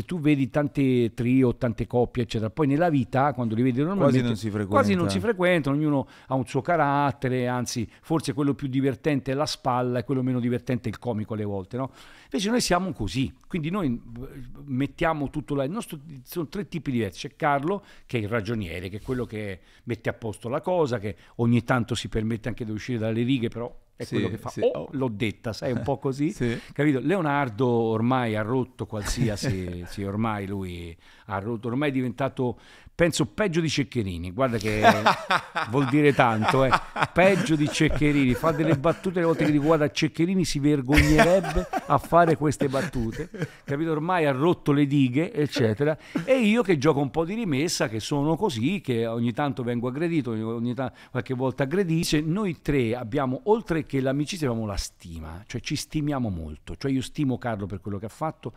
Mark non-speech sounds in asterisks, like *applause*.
se tu vedi tante trio, tante coppie, eccetera, poi nella vita, quando li vedi normalmente, quasi non si frequentano. Quasi non si frequentano, ognuno ha un suo carattere, anzi, forse quello più divertente è la spalla e quello meno divertente è il comico alle volte, no? Invece noi siamo così, quindi noi mettiamo tutto là, il nostro, sono tre tipi diversi, c'è Carlo che è il ragioniere, che è quello che mette a posto la cosa, che ogni tanto si permette anche di uscire dalle righe, però è sì, quello che fa. Sì. Oh, l'ho detta, sai, un po' *laughs* così. sì. Capito? Leonardo ormai ha rotto qualsiasi, *laughs* sì, ormai lui ha rotto, ormai è diventato, penso, peggio di Ceccherini. Guarda che *laughs* vuol dire tanto, eh peggio di Ceccherini, fa delle battute le volte che dico guarda Ceccherini si vergognerebbe a fare queste battute, capito? Ormai ha rotto le dighe, eccetera. E io che gioco un po' di rimessa, che sono così, che ogni tanto vengo aggredito, ogni t- qualche volta aggredisce, noi tre abbiamo, oltre che l'amicizia, abbiamo la stima, cioè ci stimiamo molto, cioè io stimo Carlo per quello che ha fatto,